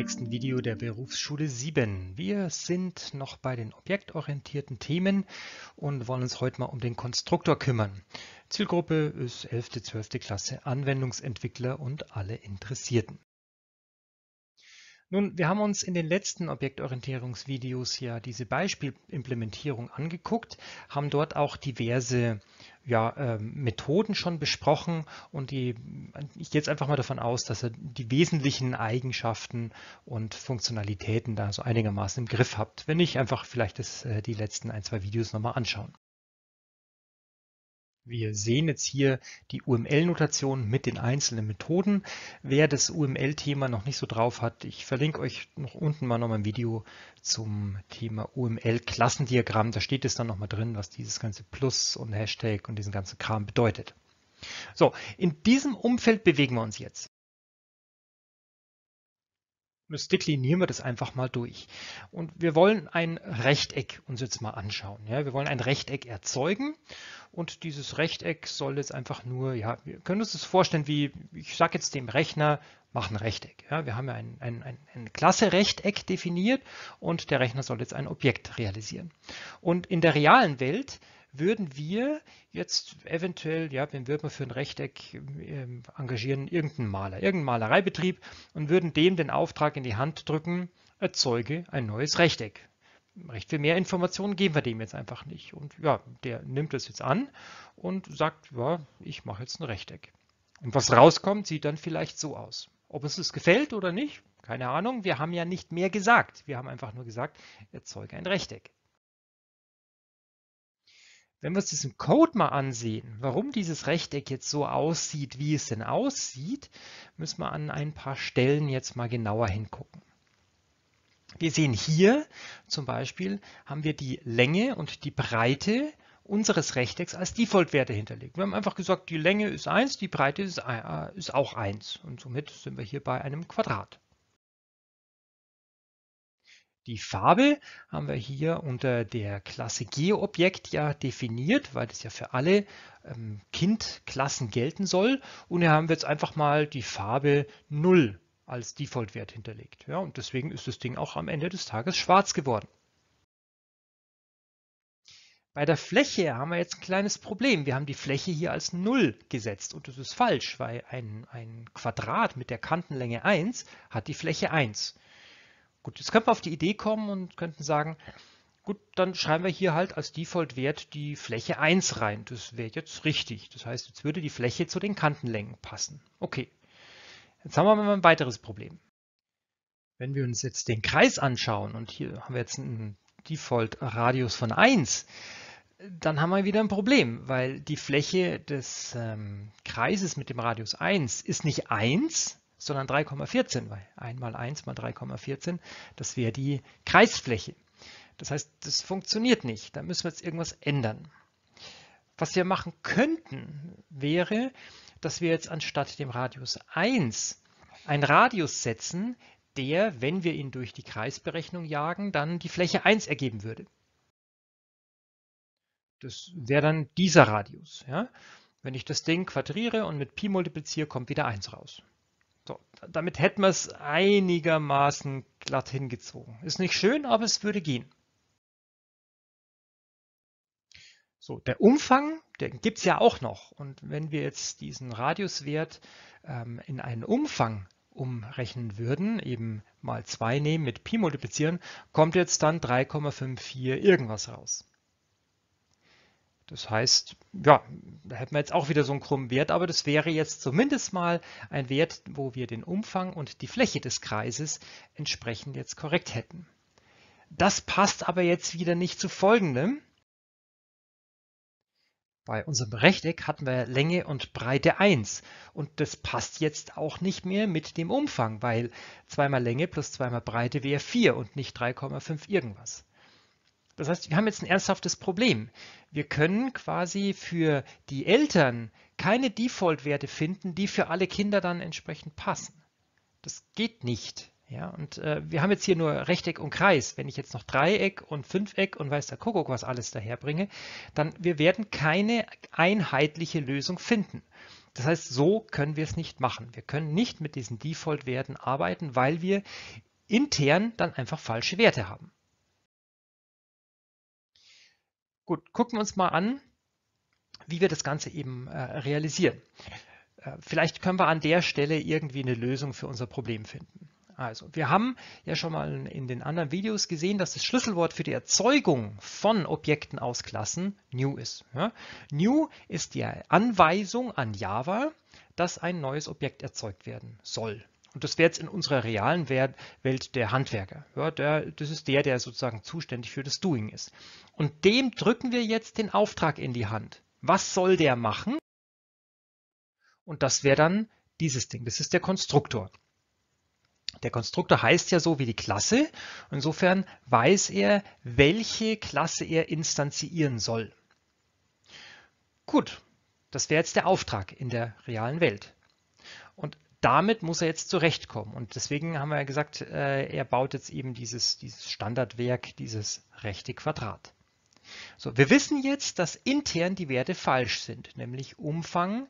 nächsten Video der Berufsschule 7. Wir sind noch bei den objektorientierten Themen und wollen uns heute mal um den Konstruktor kümmern. Zielgruppe ist 11. 12. Klasse, Anwendungsentwickler und alle Interessierten. Nun, wir haben uns in den letzten Objektorientierungsvideos ja diese Beispielimplementierung angeguckt, haben dort auch diverse ja, ähm, Methoden schon besprochen und die, ich gehe jetzt einfach mal davon aus, dass ihr die wesentlichen Eigenschaften und Funktionalitäten da so einigermaßen im Griff habt. Wenn nicht, einfach vielleicht das, äh, die letzten ein, zwei Videos nochmal anschauen. Wir sehen jetzt hier die UML-Notation mit den einzelnen Methoden. Wer das UML-Thema noch nicht so drauf hat, ich verlinke euch noch unten mal nochmal ein Video zum Thema UML-Klassendiagramm. Da steht es dann nochmal drin, was dieses ganze Plus und Hashtag und diesen ganzen Kram bedeutet. So, in diesem Umfeld bewegen wir uns jetzt deklinieren wir das einfach mal durch. Und wir wollen ein Rechteck uns jetzt mal anschauen. Ja, wir wollen ein Rechteck erzeugen und dieses Rechteck soll jetzt einfach nur, ja, wir können uns das vorstellen wie, ich sage jetzt dem Rechner, mach ein Rechteck. Ja, wir haben ja ein, ein, ein, ein Klasse Rechteck definiert und der Rechner soll jetzt ein Objekt realisieren. Und in der realen Welt würden wir jetzt eventuell, ja, wen würden wir für ein Rechteck ähm, engagieren? Irgendeinen Maler, irgendeinen Malereibetrieb und würden dem den Auftrag in die Hand drücken, erzeuge ein neues Rechteck. Recht viel mehr Informationen geben wir dem jetzt einfach nicht. Und ja, der nimmt das jetzt an und sagt, ja, ich mache jetzt ein Rechteck. Und was rauskommt, sieht dann vielleicht so aus. Ob es es gefällt oder nicht, keine Ahnung. Wir haben ja nicht mehr gesagt. Wir haben einfach nur gesagt, erzeuge ein Rechteck. Wenn wir uns diesen Code mal ansehen, warum dieses Rechteck jetzt so aussieht, wie es denn aussieht, müssen wir an ein paar Stellen jetzt mal genauer hingucken. Wir sehen hier zum Beispiel, haben wir die Länge und die Breite unseres Rechtecks als Default-Werte hinterlegt. Wir haben einfach gesagt, die Länge ist 1, die Breite ist, äh, ist auch 1 und somit sind wir hier bei einem Quadrat. Die Farbe haben wir hier unter der Klasse G-Objekt ja definiert, weil das ja für alle ähm, Kindklassen gelten soll. Und hier haben wir jetzt einfach mal die Farbe 0 als Default-Wert hinterlegt. Ja, und deswegen ist das Ding auch am Ende des Tages schwarz geworden. Bei der Fläche haben wir jetzt ein kleines Problem. Wir haben die Fläche hier als 0 gesetzt und das ist falsch, weil ein, ein Quadrat mit der Kantenlänge 1 hat die Fläche 1. Gut, jetzt könnten wir auf die Idee kommen und könnten sagen, gut, dann schreiben wir hier halt als Default-Wert die Fläche 1 rein. Das wäre jetzt richtig. Das heißt, jetzt würde die Fläche zu den Kantenlängen passen. Okay, jetzt haben wir mal ein weiteres Problem. Wenn wir uns jetzt den Kreis anschauen und hier haben wir jetzt einen Default-Radius von 1, dann haben wir wieder ein Problem, weil die Fläche des ähm, Kreises mit dem Radius 1 ist nicht 1, sondern 3,14, weil 1 mal 1 mal 3,14, das wäre die Kreisfläche. Das heißt, das funktioniert nicht. Da müssen wir jetzt irgendwas ändern. Was wir machen könnten, wäre, dass wir jetzt anstatt dem Radius 1 einen Radius setzen, der, wenn wir ihn durch die Kreisberechnung jagen, dann die Fläche 1 ergeben würde. Das wäre dann dieser Radius. Ja? Wenn ich das Ding quadriere und mit Pi multipliziere, kommt wieder 1 raus damit hätten wir es einigermaßen glatt hingezogen. Ist nicht schön, aber es würde gehen. So, der Umfang, den gibt es ja auch noch. Und wenn wir jetzt diesen Radiuswert ähm, in einen Umfang umrechnen würden, eben mal 2 nehmen, mit Pi multiplizieren, kommt jetzt dann 3,54 irgendwas raus. Das heißt, ja, da hätten wir jetzt auch wieder so einen krummen Wert, aber das wäre jetzt zumindest mal ein Wert, wo wir den Umfang und die Fläche des Kreises entsprechend jetzt korrekt hätten. Das passt aber jetzt wieder nicht zu folgendem. Bei unserem Rechteck hatten wir Länge und Breite 1 und das passt jetzt auch nicht mehr mit dem Umfang, weil 2 mal Länge plus 2 mal Breite wäre 4 und nicht 3,5 irgendwas. Das heißt, wir haben jetzt ein ernsthaftes Problem. Wir können quasi für die Eltern keine Default-Werte finden, die für alle Kinder dann entsprechend passen. Das geht nicht. Ja, und äh, wir haben jetzt hier nur Rechteck und Kreis. Wenn ich jetzt noch Dreieck und Fünfeck und weiß der Kuckuck was alles daherbringe, dann wir werden keine einheitliche Lösung finden. Das heißt, so können wir es nicht machen. Wir können nicht mit diesen Default-Werten arbeiten, weil wir intern dann einfach falsche Werte haben. Gut, gucken wir uns mal an, wie wir das Ganze eben äh, realisieren. Äh, vielleicht können wir an der Stelle irgendwie eine Lösung für unser Problem finden. Also, wir haben ja schon mal in den anderen Videos gesehen, dass das Schlüsselwort für die Erzeugung von Objekten aus Klassen new ist. Ja? New ist die Anweisung an Java, dass ein neues Objekt erzeugt werden soll. Und das wäre jetzt in unserer realen Welt der Handwerker. Ja, der, das ist der, der sozusagen zuständig für das Doing ist. Und dem drücken wir jetzt den Auftrag in die Hand. Was soll der machen? Und das wäre dann dieses Ding. Das ist der Konstruktor. Der Konstruktor heißt ja so wie die Klasse. Insofern weiß er, welche Klasse er instanzieren soll. Gut, das wäre jetzt der Auftrag in der realen Welt. Und damit muss er jetzt zurechtkommen. Und deswegen haben wir ja gesagt, äh, er baut jetzt eben dieses, dieses Standardwerk, dieses rechte Quadrat. So, wir wissen jetzt, dass intern die Werte falsch sind, nämlich Umfang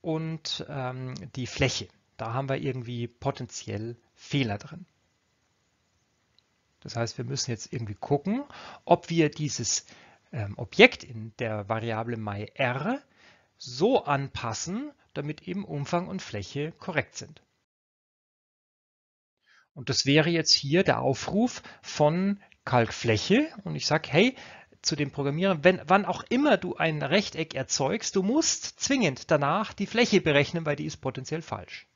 und ähm, die Fläche. Da haben wir irgendwie potenziell Fehler drin. Das heißt, wir müssen jetzt irgendwie gucken, ob wir dieses ähm, Objekt in der Variable myR so anpassen, damit eben Umfang und Fläche korrekt sind. Und das wäre jetzt hier der Aufruf von Kalkfläche und ich sage, hey, zu dem Programmierer, wenn, wann auch immer du ein Rechteck erzeugst, du musst zwingend danach die Fläche berechnen, weil die ist potenziell falsch.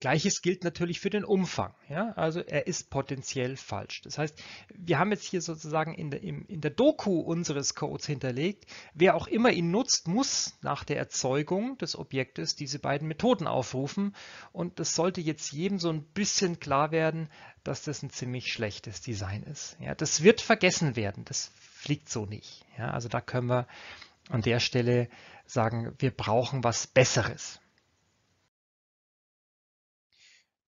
Gleiches gilt natürlich für den Umfang. Ja? Also er ist potenziell falsch. Das heißt, wir haben jetzt hier sozusagen in der, im, in der Doku unseres Codes hinterlegt, wer auch immer ihn nutzt, muss nach der Erzeugung des Objektes diese beiden Methoden aufrufen. Und das sollte jetzt jedem so ein bisschen klar werden, dass das ein ziemlich schlechtes Design ist. Ja? Das wird vergessen werden. Das fliegt so nicht. Ja? Also da können wir an der Stelle sagen, wir brauchen was Besseres.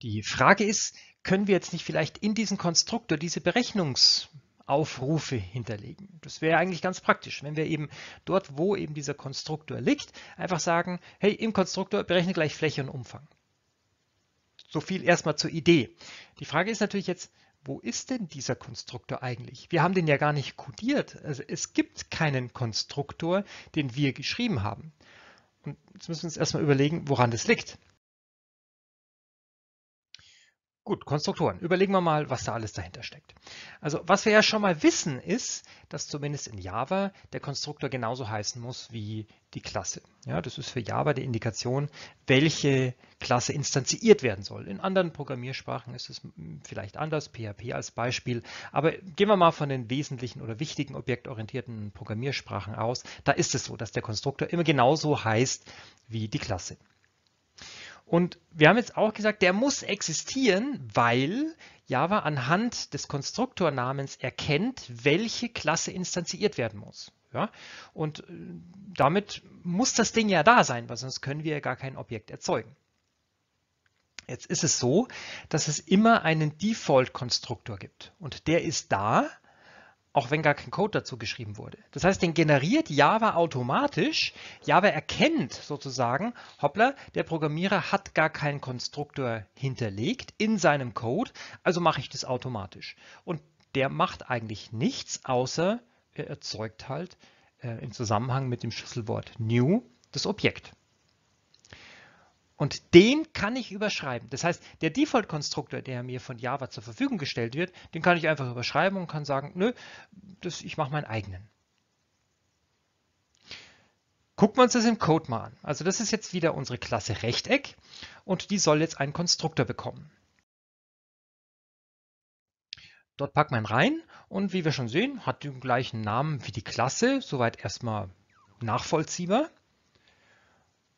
Die Frage ist, können wir jetzt nicht vielleicht in diesen Konstruktor diese Berechnungsaufrufe hinterlegen? Das wäre eigentlich ganz praktisch, wenn wir eben dort, wo eben dieser Konstruktor liegt, einfach sagen, hey, im Konstruktor berechne gleich Fläche und Umfang. So viel erstmal zur Idee. Die Frage ist natürlich jetzt, wo ist denn dieser Konstruktor eigentlich? Wir haben den ja gar nicht codiert. Also es gibt keinen Konstruktor, den wir geschrieben haben. Und jetzt müssen wir uns erstmal überlegen, woran das liegt. Gut, Konstruktoren. Überlegen wir mal, was da alles dahinter steckt. Also was wir ja schon mal wissen ist, dass zumindest in Java der Konstruktor genauso heißen muss wie die Klasse. Ja, das ist für Java die Indikation, welche Klasse instanziert werden soll. In anderen Programmiersprachen ist es vielleicht anders, PHP als Beispiel. Aber gehen wir mal von den wesentlichen oder wichtigen objektorientierten Programmiersprachen aus. Da ist es so, dass der Konstruktor immer genauso heißt wie die Klasse. Und wir haben jetzt auch gesagt, der muss existieren, weil Java anhand des Konstruktornamens erkennt, welche Klasse instanziert werden muss. Ja? Und äh, damit muss das Ding ja da sein, weil sonst können wir ja gar kein Objekt erzeugen. Jetzt ist es so, dass es immer einen Default-Konstruktor gibt und der ist da, auch wenn gar kein Code dazu geschrieben wurde. Das heißt, den generiert Java automatisch. Java erkennt sozusagen, hoppla, der Programmierer hat gar keinen Konstruktor hinterlegt in seinem Code, also mache ich das automatisch. Und der macht eigentlich nichts, außer er erzeugt halt äh, im Zusammenhang mit dem Schlüsselwort new das Objekt. Und den kann ich überschreiben. Das heißt, der Default-Konstruktor, der mir von Java zur Verfügung gestellt wird, den kann ich einfach überschreiben und kann sagen, nö, das, ich mache meinen eigenen. Gucken wir uns das im Code mal an. Also das ist jetzt wieder unsere Klasse Rechteck und die soll jetzt einen Konstruktor bekommen. Dort packt man rein und wie wir schon sehen, hat den gleichen Namen wie die Klasse, soweit erstmal nachvollziehbar.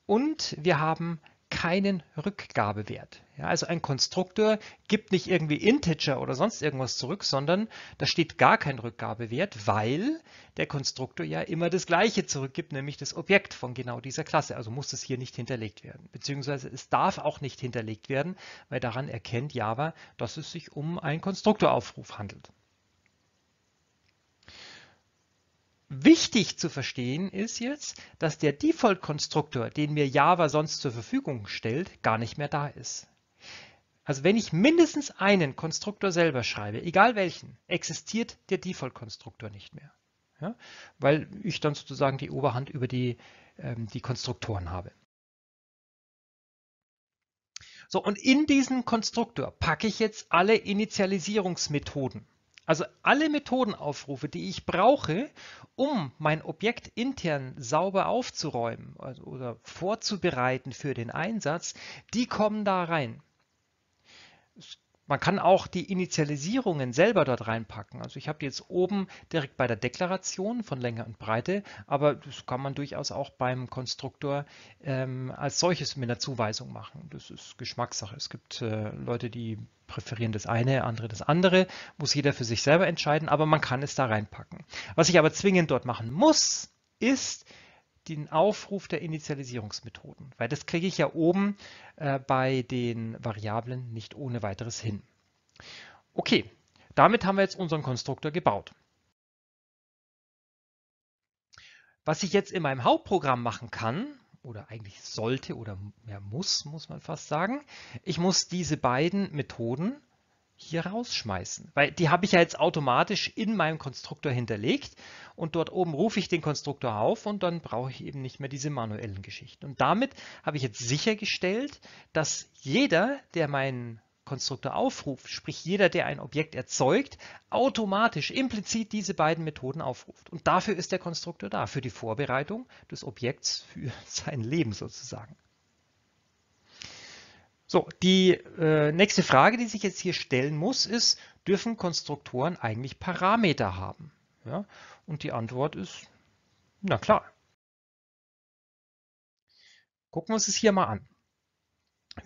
Und wir haben keinen Rückgabewert. Ja, also ein Konstruktor gibt nicht irgendwie Integer oder sonst irgendwas zurück, sondern da steht gar kein Rückgabewert, weil der Konstruktor ja immer das Gleiche zurückgibt, nämlich das Objekt von genau dieser Klasse. Also muss es hier nicht hinterlegt werden, beziehungsweise es darf auch nicht hinterlegt werden, weil daran erkennt Java, dass es sich um einen Konstruktoraufruf handelt. Wichtig zu verstehen ist jetzt, dass der Default-Konstruktor, den mir Java sonst zur Verfügung stellt, gar nicht mehr da ist. Also wenn ich mindestens einen Konstruktor selber schreibe, egal welchen, existiert der Default-Konstruktor nicht mehr. Ja? Weil ich dann sozusagen die Oberhand über die, ähm, die Konstruktoren habe. So, und in diesen Konstruktor packe ich jetzt alle Initialisierungsmethoden. Also alle Methodenaufrufe, die ich brauche, um mein Objekt intern sauber aufzuräumen also, oder vorzubereiten für den Einsatz, die kommen da rein. Es man kann auch die Initialisierungen selber dort reinpacken. Also ich habe die jetzt oben direkt bei der Deklaration von Länge und Breite, aber das kann man durchaus auch beim Konstruktor ähm, als solches mit einer Zuweisung machen. Das ist Geschmackssache. Es gibt äh, Leute, die präferieren das eine, andere das andere. Muss jeder für sich selber entscheiden, aber man kann es da reinpacken. Was ich aber zwingend dort machen muss, ist, den Aufruf der Initialisierungsmethoden, weil das kriege ich ja oben äh, bei den Variablen nicht ohne weiteres hin. Okay, damit haben wir jetzt unseren Konstruktor gebaut. Was ich jetzt in meinem Hauptprogramm machen kann, oder eigentlich sollte oder ja, muss, muss man fast sagen, ich muss diese beiden Methoden hier rausschmeißen. Weil die habe ich ja jetzt automatisch in meinem Konstruktor hinterlegt und dort oben rufe ich den Konstruktor auf und dann brauche ich eben nicht mehr diese manuellen Geschichten. Und damit habe ich jetzt sichergestellt, dass jeder, der meinen Konstruktor aufruft, sprich jeder, der ein Objekt erzeugt, automatisch implizit diese beiden Methoden aufruft. Und dafür ist der Konstruktor da, für die Vorbereitung des Objekts für sein Leben sozusagen. So, die äh, nächste Frage, die sich jetzt hier stellen muss, ist, dürfen Konstruktoren eigentlich Parameter haben? Ja? Und die Antwort ist, na klar. Gucken wir uns das hier mal an.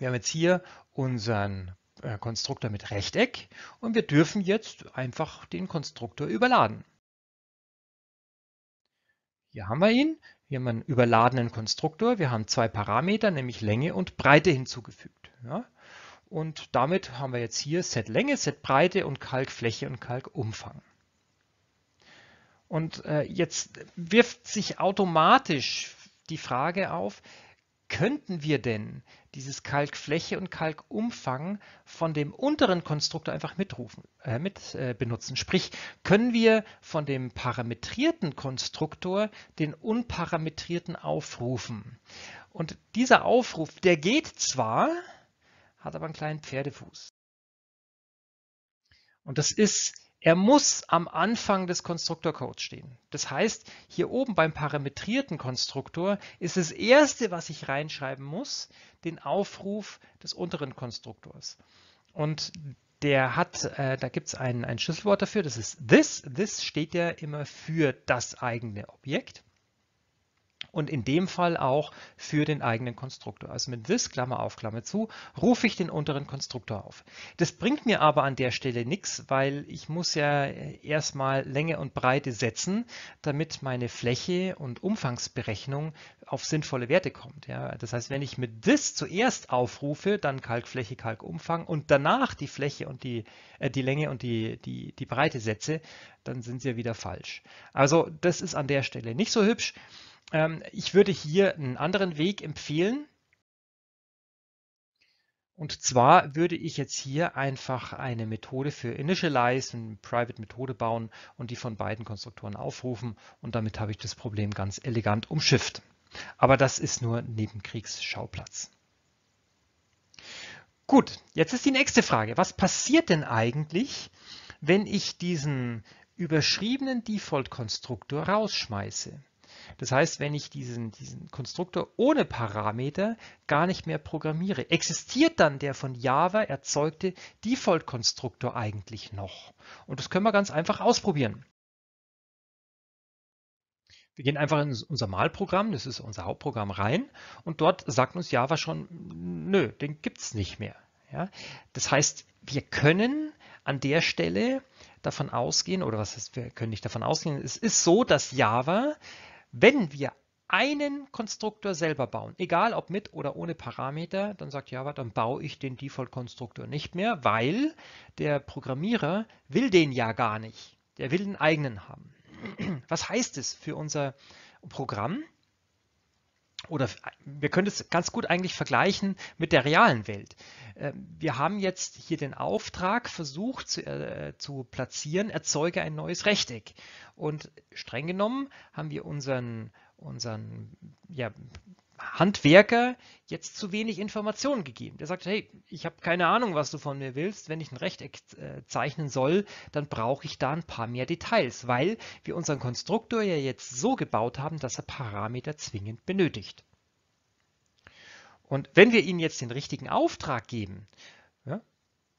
Wir haben jetzt hier unseren äh, Konstruktor mit Rechteck und wir dürfen jetzt einfach den Konstruktor überladen. Hier haben wir ihn. Wir haben einen überladenen Konstruktor. Wir haben zwei Parameter, nämlich Länge und Breite hinzugefügt. Ja? Und damit haben wir jetzt hier Set-Länge, Set-Breite und Kalk Fläche und Kalk Umfang. Und äh, jetzt wirft sich automatisch die Frage auf, Könnten wir denn dieses Kalkfläche und Kalkumfang von dem unteren Konstruktor einfach mitrufen, äh, mit äh, benutzen? Sprich, können wir von dem parametrierten Konstruktor den unparametrierten aufrufen? Und dieser Aufruf, der geht zwar, hat aber einen kleinen Pferdefuß. Und das ist er muss am Anfang des Konstruktorcodes stehen. Das heißt, hier oben beim parametrierten Konstruktor ist das Erste, was ich reinschreiben muss, den Aufruf des unteren Konstruktors. Und der hat, äh, da gibt es ein, ein Schlüsselwort dafür, das ist this. This steht ja immer für das eigene Objekt und in dem Fall auch für den eigenen Konstruktor. Also mit this, Klammer auf, Klammer zu, rufe ich den unteren Konstruktor auf. Das bringt mir aber an der Stelle nichts, weil ich muss ja äh, erstmal Länge und Breite setzen, damit meine Fläche und Umfangsberechnung auf sinnvolle Werte kommt. Ja, das heißt, wenn ich mit this zuerst aufrufe, dann Kalkfläche, Kalkumfang und danach die Fläche und die, äh, die Länge und die, die, die Breite setze, dann sind sie ja wieder falsch. Also das ist an der Stelle nicht so hübsch. Ähm, ich würde hier einen anderen Weg empfehlen. Und zwar würde ich jetzt hier einfach eine Methode für Initialize, eine Private-Methode bauen und die von beiden Konstruktoren aufrufen. Und damit habe ich das Problem ganz elegant umschifft. Aber das ist nur Nebenkriegsschauplatz. Gut, jetzt ist die nächste Frage. Was passiert denn eigentlich, wenn ich diesen überschriebenen Default-Konstruktor rausschmeiße? Das heißt, wenn ich diesen, diesen Konstruktor ohne Parameter gar nicht mehr programmiere, existiert dann der von Java erzeugte Default-Konstruktor eigentlich noch? Und das können wir ganz einfach ausprobieren. Wir gehen einfach in unser Malprogramm, das ist unser Hauptprogramm, rein und dort sagt uns Java schon, nö, den gibt es nicht mehr. Ja? Das heißt, wir können an der Stelle davon ausgehen, oder was heißt, wir können nicht davon ausgehen, es ist so, dass Java wenn wir einen Konstruktor selber bauen, egal ob mit oder ohne Parameter, dann sagt Java, dann baue ich den Default-Konstruktor nicht mehr, weil der Programmierer will den ja gar nicht. Der will den eigenen haben. Was heißt es für unser Programm? oder wir können es ganz gut eigentlich vergleichen mit der realen Welt. Ähm, wir haben jetzt hier den Auftrag versucht zu, äh, zu platzieren, erzeuge ein neues Rechteck. Und streng genommen haben wir unseren, unseren ja, Handwerker jetzt zu wenig Informationen gegeben. Der sagt, hey, ich habe keine Ahnung, was du von mir willst. Wenn ich ein Rechteck äh, zeichnen soll, dann brauche ich da ein paar mehr Details, weil wir unseren Konstruktor ja jetzt so gebaut haben, dass er Parameter zwingend benötigt. Und wenn wir ihnen jetzt den richtigen Auftrag geben,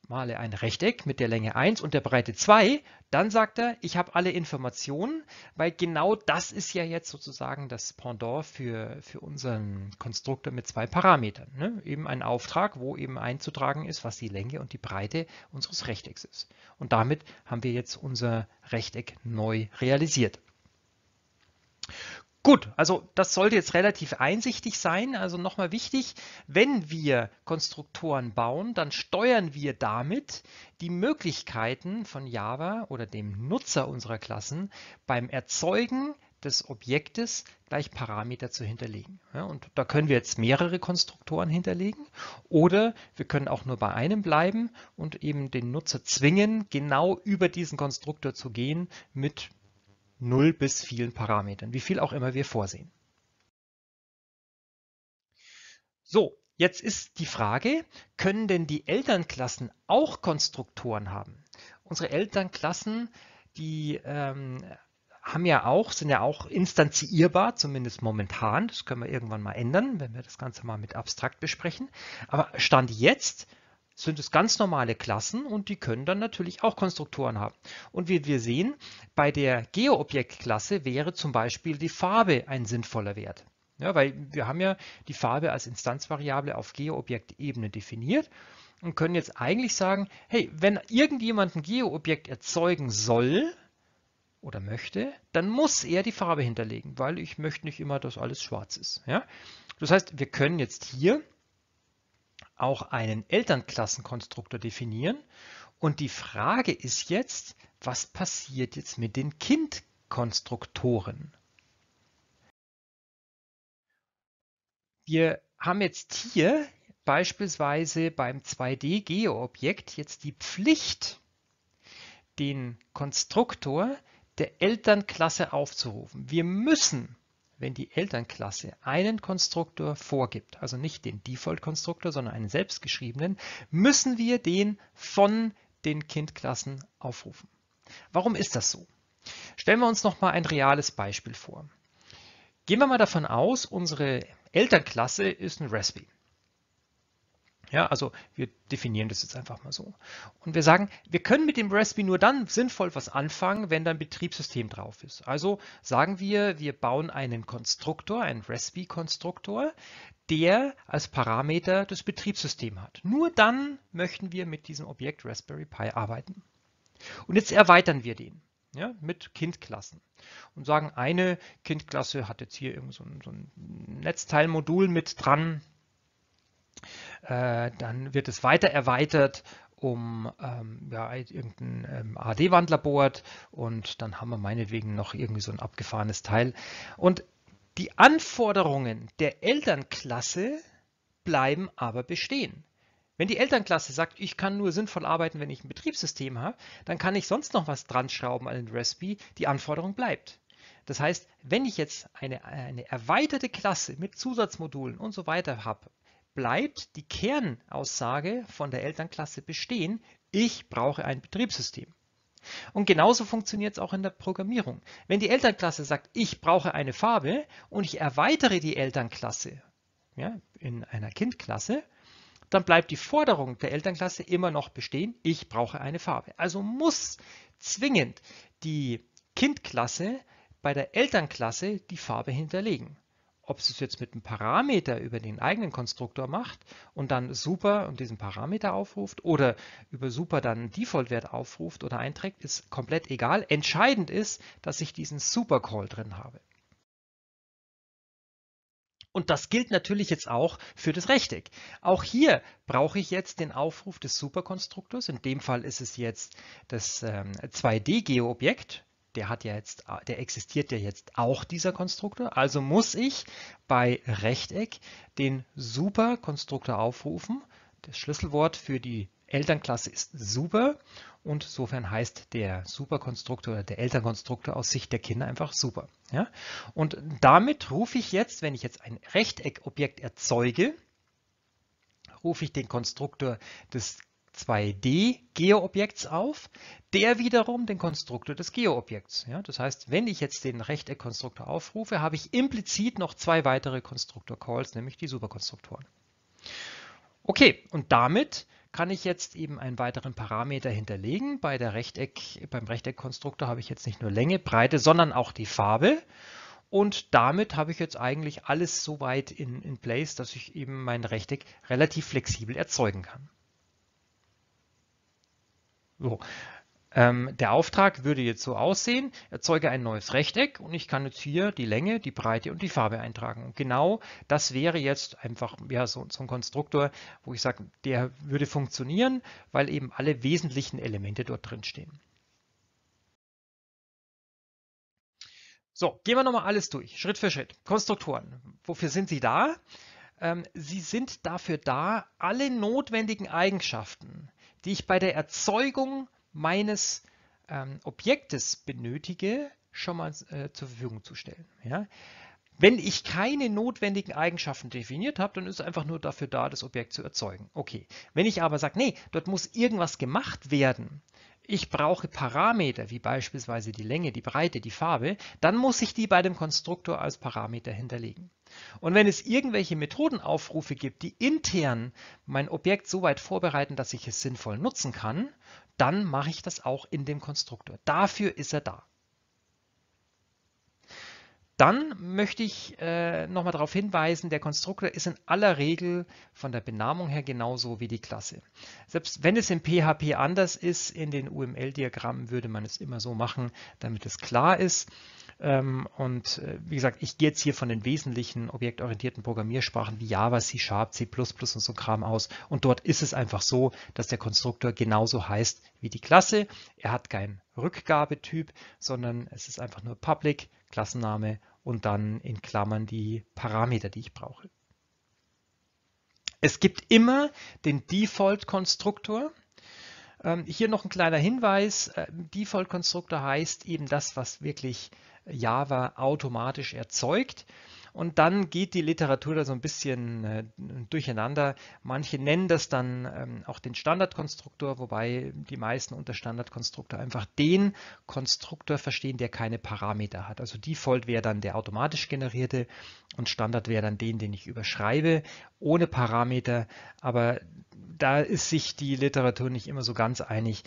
male ein Rechteck mit der Länge 1 und der Breite 2, dann sagt er, ich habe alle Informationen, weil genau das ist ja jetzt sozusagen das Pendant für, für unseren Konstruktor mit zwei Parametern. Ne? Eben ein Auftrag, wo eben einzutragen ist, was die Länge und die Breite unseres Rechtecks ist. Und damit haben wir jetzt unser Rechteck neu realisiert. Gut, also das sollte jetzt relativ einsichtig sein. Also nochmal wichtig, wenn wir Konstruktoren bauen, dann steuern wir damit die Möglichkeiten von Java oder dem Nutzer unserer Klassen beim Erzeugen des Objektes gleich Parameter zu hinterlegen. Ja, und da können wir jetzt mehrere Konstruktoren hinterlegen oder wir können auch nur bei einem bleiben und eben den Nutzer zwingen, genau über diesen Konstruktor zu gehen mit null bis vielen Parametern, wie viel auch immer wir vorsehen. So, jetzt ist die Frage, können denn die Elternklassen auch Konstruktoren haben? Unsere Elternklassen, die ähm, haben ja auch, sind ja auch instanzierbar, zumindest momentan. Das können wir irgendwann mal ändern, wenn wir das Ganze mal mit abstrakt besprechen. Aber Stand jetzt sind es ganz normale Klassen und die können dann natürlich auch Konstruktoren haben. Und wie wir sehen, bei der Geoobjektklasse wäre zum Beispiel die Farbe ein sinnvoller Wert. Ja, weil wir haben ja die Farbe als Instanzvariable auf Geoobjektebene definiert und können jetzt eigentlich sagen, hey, wenn irgendjemand ein Geoobjekt erzeugen soll, oder möchte, dann muss er die Farbe hinterlegen, weil ich möchte nicht immer, dass alles schwarz ist. Ja? Das heißt, wir können jetzt hier auch einen Elternklassenkonstruktor definieren. Und die Frage ist jetzt, was passiert jetzt mit den Kindkonstruktoren? Wir haben jetzt hier beispielsweise beim 2D-Geo-Objekt jetzt die Pflicht, den Konstruktor der Elternklasse aufzurufen. Wir müssen wenn die Elternklasse einen Konstruktor vorgibt, also nicht den Default-Konstruktor, sondern einen selbstgeschriebenen, müssen wir den von den Kindklassen aufrufen. Warum ist das so? Stellen wir uns noch mal ein reales Beispiel vor. Gehen wir mal davon aus, unsere Elternklasse ist ein Raspberry. Ja, also wir definieren das jetzt einfach mal so. Und wir sagen, wir können mit dem Raspi nur dann sinnvoll was anfangen, wenn da ein Betriebssystem drauf ist. Also sagen wir, wir bauen einen Konstruktor, einen raspi konstruktor der als Parameter das Betriebssystem hat. Nur dann möchten wir mit diesem Objekt Raspberry Pi arbeiten. Und jetzt erweitern wir den ja, mit Kindklassen und sagen, eine Kindklasse hat jetzt hier irgend so ein, so ein Netzteilmodul mit dran, äh, dann wird es weiter erweitert um ähm, ja, irgendein ähm, AD-Wandlerboard und dann haben wir meinetwegen noch irgendwie so ein abgefahrenes Teil. Und die Anforderungen der Elternklasse bleiben aber bestehen. Wenn die Elternklasse sagt, ich kann nur sinnvoll arbeiten, wenn ich ein Betriebssystem habe, dann kann ich sonst noch was dran schrauben an den Raspberry, die Anforderung bleibt. Das heißt, wenn ich jetzt eine, eine erweiterte Klasse mit Zusatzmodulen und so weiter habe bleibt die Kernaussage von der Elternklasse bestehen, ich brauche ein Betriebssystem. Und genauso funktioniert es auch in der Programmierung. Wenn die Elternklasse sagt, ich brauche eine Farbe und ich erweitere die Elternklasse ja, in einer Kindklasse, dann bleibt die Forderung der Elternklasse immer noch bestehen, ich brauche eine Farbe. Also muss zwingend die Kindklasse bei der Elternklasse die Farbe hinterlegen ob es es jetzt mit einem Parameter über den eigenen Konstruktor macht und dann super und diesen Parameter aufruft oder über super dann einen Default-Wert aufruft oder einträgt, ist komplett egal. Entscheidend ist, dass ich diesen Super-Call drin habe. Und das gilt natürlich jetzt auch für das Rechteck. Auch hier brauche ich jetzt den Aufruf des Superkonstruktors. In dem Fall ist es jetzt das ähm, 2D-Geo-Objekt der hat ja jetzt, äh, der existiert ja jetzt auch dieser Konstruktor. Also muss ich bei Rechteck den Super-Konstruktor aufrufen. Das Schlüsselwort für die Elternklasse ist Super und insofern heißt der Super-Konstruktor oder der Elternkonstruktor aus Sicht der Kinder einfach Super. Ja? Und damit rufe ich jetzt, wenn ich jetzt ein Rechteckobjekt erzeuge, rufe ich den Konstruktor des 2D-Geoobjekts auf, der wiederum den Konstruktor des Geoobjekts. Ja, das heißt, wenn ich jetzt den Rechteckkonstruktor aufrufe, habe ich implizit noch zwei weitere Konstruktor-Calls, nämlich die Superkonstruktoren. Okay, und damit kann ich jetzt eben einen weiteren Parameter hinterlegen. Bei der Rechteck, beim Rechteckkonstruktor habe ich jetzt nicht nur Länge, Breite, sondern auch die Farbe. Und damit habe ich jetzt eigentlich alles so weit in, in place, dass ich eben mein Rechteck relativ flexibel erzeugen kann. So. Ähm, der Auftrag würde jetzt so aussehen, erzeuge ein neues Rechteck und ich kann jetzt hier die Länge, die Breite und die Farbe eintragen. Und genau das wäre jetzt einfach ja, so, so ein Konstruktor, wo ich sage, der würde funktionieren, weil eben alle wesentlichen Elemente dort drin stehen. So, gehen wir nochmal alles durch, Schritt für Schritt. Konstruktoren, wofür sind sie da? Ähm, sie sind dafür da, alle notwendigen Eigenschaften die ich bei der Erzeugung meines ähm, Objektes benötige, schon mal äh, zur Verfügung zu stellen. Ja? Wenn ich keine notwendigen Eigenschaften definiert habe, dann ist es einfach nur dafür da, das Objekt zu erzeugen. Okay. Wenn ich aber sage, nee, dort muss irgendwas gemacht werden, ich brauche Parameter, wie beispielsweise die Länge, die Breite, die Farbe, dann muss ich die bei dem Konstruktor als Parameter hinterlegen. Und wenn es irgendwelche Methodenaufrufe gibt, die intern mein Objekt so weit vorbereiten, dass ich es sinnvoll nutzen kann, dann mache ich das auch in dem Konstruktor. Dafür ist er da. Dann möchte ich äh, nochmal darauf hinweisen, der Konstruktor ist in aller Regel von der Benamung her genauso wie die Klasse. Selbst wenn es im PHP anders ist, in den UML-Diagrammen würde man es immer so machen, damit es klar ist. Ähm, und äh, wie gesagt, ich gehe jetzt hier von den wesentlichen objektorientierten Programmiersprachen wie Java, C Sharp, C++ und so Kram aus. Und dort ist es einfach so, dass der Konstruktor genauso heißt wie die Klasse. Er hat keinen Rückgabetyp, sondern es ist einfach nur Public, Klassenname und dann in Klammern die Parameter, die ich brauche. Es gibt immer den Default-Konstruktor. Ähm, hier noch ein kleiner Hinweis. Äh, Default-Konstruktor heißt eben das, was wirklich Java automatisch erzeugt. Und dann geht die Literatur da so ein bisschen äh, durcheinander. Manche nennen das dann ähm, auch den Standardkonstruktor, wobei die meisten unter Standardkonstruktor einfach den Konstruktor verstehen, der keine Parameter hat. Also Default wäre dann der automatisch generierte und Standard wäre dann den, den ich überschreibe, ohne Parameter. Aber da ist sich die Literatur nicht immer so ganz einig,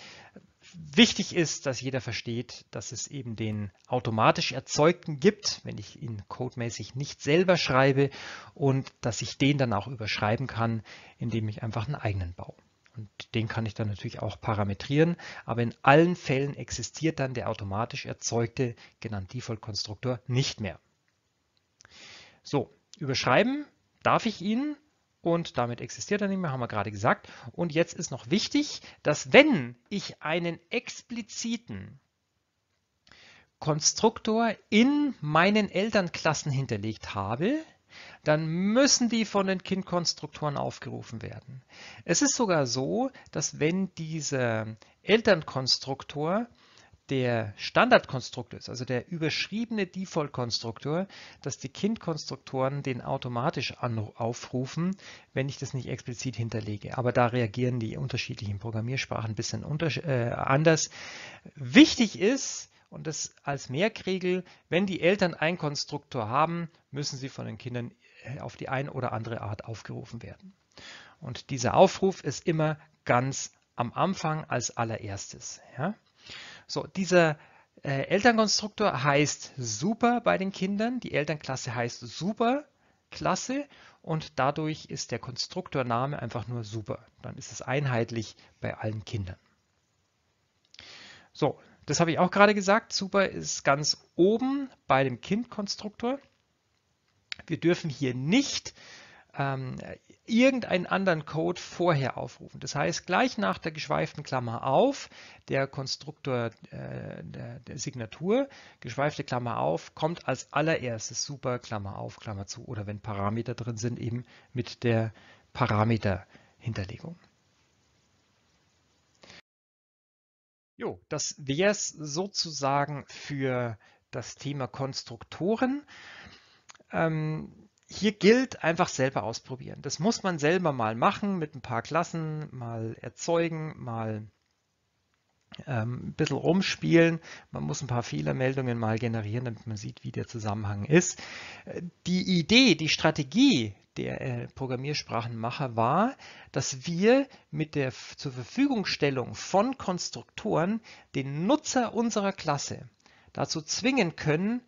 Wichtig ist, dass jeder versteht, dass es eben den automatisch erzeugten gibt, wenn ich ihn codemäßig nicht selber schreibe und dass ich den dann auch überschreiben kann, indem ich einfach einen eigenen baue. Und den kann ich dann natürlich auch parametrieren, aber in allen Fällen existiert dann der automatisch erzeugte, genannt Default-Konstruktor, nicht mehr. So, überschreiben darf ich ihn, und damit existiert er nicht mehr, haben wir gerade gesagt. Und jetzt ist noch wichtig, dass wenn ich einen expliziten Konstruktor in meinen Elternklassen hinterlegt habe, dann müssen die von den Kindkonstruktoren aufgerufen werden. Es ist sogar so, dass wenn dieser Elternkonstruktor der Standardkonstruktor ist, also der überschriebene Default-Konstruktor, dass die Kind-Konstruktoren den automatisch aufrufen, wenn ich das nicht explizit hinterlege. Aber da reagieren die unterschiedlichen Programmiersprachen ein bisschen äh, anders. Wichtig ist, und das als Merkregel, wenn die Eltern einen Konstruktor haben, müssen sie von den Kindern äh, auf die eine oder andere Art aufgerufen werden. Und dieser Aufruf ist immer ganz am Anfang als allererstes. Ja? So, dieser äh, Elternkonstruktor heißt super bei den Kindern, die Elternklasse heißt Superklasse und dadurch ist der Konstruktorname einfach nur super. Dann ist es einheitlich bei allen Kindern. So, das habe ich auch gerade gesagt. Super ist ganz oben bei dem Kindkonstruktor. Wir dürfen hier nicht ähm, irgendeinen anderen Code vorher aufrufen. Das heißt, gleich nach der geschweiften Klammer auf, der Konstruktor äh, der, der, Signatur, geschweifte Klammer auf, kommt als allererstes super Klammer auf, Klammer zu oder wenn Parameter drin sind, eben mit der Parameterhinterlegung. Jo, das wäre es sozusagen für das Thema Konstruktoren. Ähm, hier gilt einfach selber ausprobieren. Das muss man selber mal machen mit ein paar Klassen, mal erzeugen, mal ähm, ein bisschen rumspielen. Man muss ein paar Fehlermeldungen mal generieren, damit man sieht, wie der Zusammenhang ist. Die Idee, die Strategie der äh, Programmiersprachenmacher war, dass wir mit der zur Verfügungstellung von Konstruktoren den Nutzer unserer Klasse dazu zwingen können,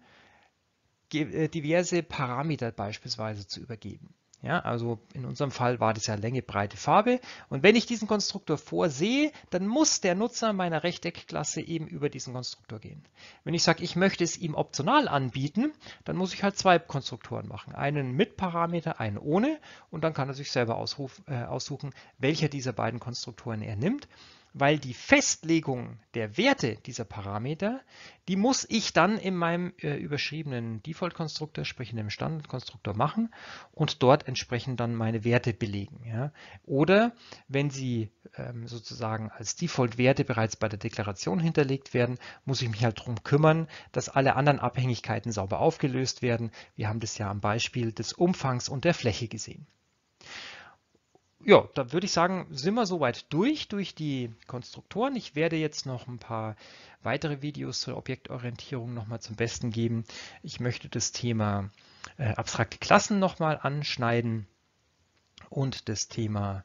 äh, diverse Parameter beispielsweise zu übergeben. Ja, also in unserem Fall war das ja Länge, Breite, Farbe. Und wenn ich diesen Konstruktor vorsehe, dann muss der Nutzer meiner Rechteckklasse eben über diesen Konstruktor gehen. Wenn ich sage, ich möchte es ihm optional anbieten, dann muss ich halt zwei Konstruktoren machen. Einen mit Parameter, einen ohne. Und dann kann er sich selber äh, aussuchen, welcher dieser beiden Konstruktoren er nimmt weil die Festlegung der Werte dieser Parameter, die muss ich dann in meinem äh, überschriebenen Default-Konstruktor, sprich in dem Standard-Konstruktor machen und dort entsprechend dann meine Werte belegen. Ja. Oder wenn sie ähm, sozusagen als Default-Werte bereits bei der Deklaration hinterlegt werden, muss ich mich halt darum kümmern, dass alle anderen Abhängigkeiten sauber aufgelöst werden. Wir haben das ja am Beispiel des Umfangs und der Fläche gesehen ja, da würde ich sagen, sind wir soweit durch, durch die Konstruktoren. Ich werde jetzt noch ein paar weitere Videos zur Objektorientierung nochmal zum Besten geben. Ich möchte das Thema äh, abstrakte Klassen nochmal anschneiden und das Thema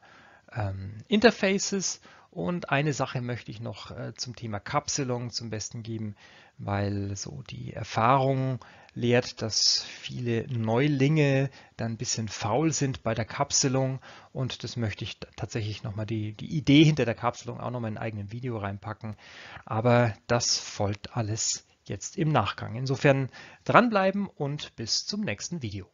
ähm, Interfaces und eine Sache möchte ich noch äh, zum Thema Kapselung zum Besten geben, weil so die Erfahrung lehrt, dass viele Neulinge dann ein bisschen faul sind bei der Kapselung und das möchte ich tatsächlich nochmal die, die Idee hinter der Kapselung auch nochmal in ein eigenes Video reinpacken. Aber das folgt alles jetzt im Nachgang. Insofern dranbleiben und bis zum nächsten Video.